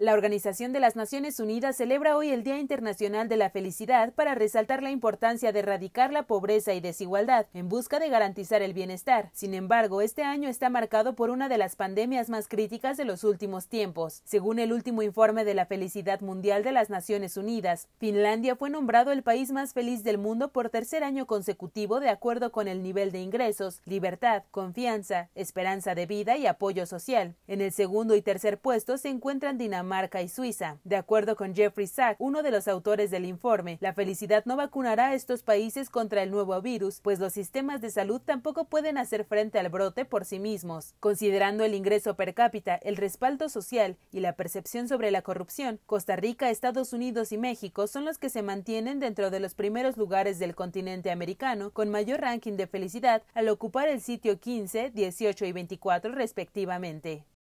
La Organización de las Naciones Unidas celebra hoy el Día Internacional de la Felicidad para resaltar la importancia de erradicar la pobreza y desigualdad en busca de garantizar el bienestar. Sin embargo, este año está marcado por una de las pandemias más críticas de los últimos tiempos. Según el último informe de la Felicidad Mundial de las Naciones Unidas, Finlandia fue nombrado el país más feliz del mundo por tercer año consecutivo de acuerdo con el nivel de ingresos, libertad, confianza, esperanza de vida y apoyo social. En el segundo y tercer puesto se encuentran Dinamarca Marca y Suiza. De acuerdo con Jeffrey Sack, uno de los autores del informe, la felicidad no vacunará a estos países contra el nuevo virus, pues los sistemas de salud tampoco pueden hacer frente al brote por sí mismos. Considerando el ingreso per cápita, el respaldo social y la percepción sobre la corrupción, Costa Rica, Estados Unidos y México son los que se mantienen dentro de los primeros lugares del continente americano con mayor ranking de felicidad al ocupar el sitio 15, 18 y 24 respectivamente.